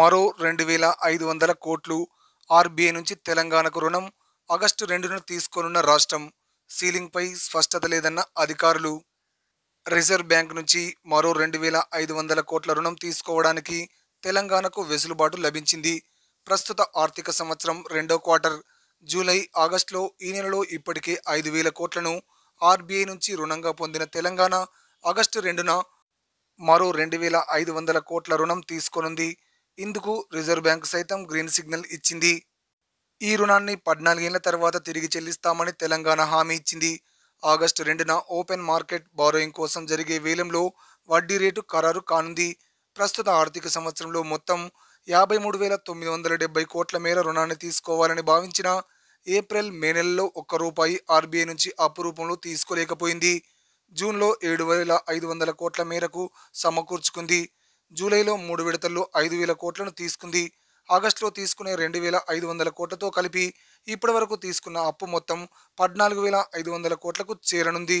మరో రెండు వేల ఐదు వందల కోట్లు ఆర్బీఐ నుంచి తెలంగాణకు రుణం ఆగస్టు రెండున తీసుకోనున్న రాష్ట్రం సీలింగ్పై స్పష్టత లేదన్న అధికారులు రిజర్వ్ బ్యాంక్ నుంచి మరో రెండు వేల ఐదు వందల కోట్ల రుణం తీసుకోవడానికి తెలంగాణకు వెసులుబాటు లభించింది ప్రస్తుత ఆర్థిక సంవత్సరం రెండో క్వార్టర్ జూలై ఆగస్టులో ఈ నెలలో ఇప్పటికే ఐదు వేల కోట్లను ఆర్బీఐ నుంచి రుణంగా పొందిన తెలంగాణ ఆగస్టు రెండున మరో రెండు వేల ఐదు వందల కోట్ల రుణం తీసుకోనుంది ఇందుకు రిజర్వ్ బ్యాంక్ సైతం గ్రీన్ సిగ్నల్ ఇచ్చింది ఈ రుణాన్ని పద్నాలుగేళ్ల తర్వాత తిరిగి చెల్లిస్తామని తెలంగాణ హామీ ఇచ్చింది ఆగస్టు రెండున ఓపెన్ మార్కెట్ బారోయింగ్ కోసం జరిగే వేలంలో వడ్డీ రేటు ఖరారు కానుంది ప్రస్తుత ఆర్థిక సంవత్సరంలో మొత్తం యాభై మూడు వేల తొమ్మిది వందల డెబ్బై కోట్ల మేర రుణాన్ని తీసుకోవాలని భావించిన ఏప్రిల్ మే నెలలో ఒక్క రూపాయి ఆర్బీఐ నుంచి అప్పు రూపంలో తీసుకోలేకపోయింది జూన్లో ఏడు వేల ఐదు వందల కోట్ల మేరకు సమకూర్చుకుంది జూలైలో మూడు విడతల్లో ఐదు వేల కోట్లను తీసుకుంది ఆగస్టులో తీసుకునే రెండు వేల ఐదు వందల కోట్లతో కలిపి ఇప్పటి వరకు తీసుకున్న అప్పు మొత్తం పద్నాలుగు వేల ఐదు వందల కోట్లకు చేరనుంది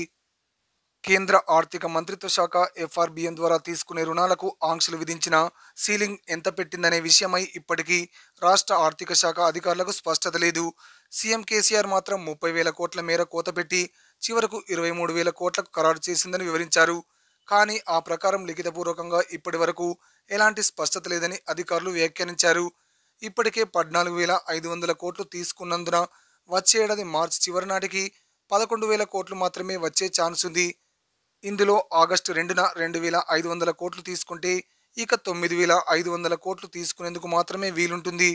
కేంద్ర ఆర్థిక మంత్రిత్వ శాఖ ఎఫ్ఆర్బిఎం ద్వారా తీసుకునే రుణాలకు ఆంక్షలు విధించిన సీలింగ్ ఎంత పెట్టిందనే విషయమై ఇప్పటికీ రాష్ట్ర ఆర్థిక శాఖ అధికారులకు స్పష్టత లేదు సీఎం కేసీఆర్ మాత్రం ముప్పై వేల కోట్ల మేర కోత పెట్టి చివరకు ఇరవై మూడు వేల కోట్లకు ఖరారు చేసిందని వివరించారు కానీ ఆ ప్రకారం లిఖితపూర్వకంగా ఇప్పటి వరకు ఎలాంటి స్పష్టత లేదని అధికారులు వ్యాఖ్యానించారు ఇప్పటికే పద్నాలుగు వేల ఐదు వందల కోట్లు తీసుకున్నందున వచ్చే ఏడాది మార్చి చివరి నాటికి పదకొండు వేల కోట్లు మాత్రమే వచ్చే ఛాన్స్ ఉంది ఇందులో ఆగస్టు రెండున రెండు వేల ఐదు వందల కోట్లు తీసుకుంటే ఇక తొమ్మిది వేల ఐదు వందల కోట్లు తీసుకునేందుకు మాత్రమే వీలుంటుంది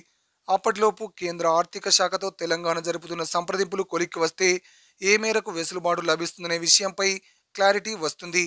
అప్పటిలోపు కేంద్ర ఆర్థిక శాఖతో తెలంగాణ జరుపుతున్న సంప్రదింపులు కొలిక్కి వస్తే ఏ మేరకు వెసులుబాటు లభిస్తుందనే విషయంపై క్లారిటీ వస్తుంది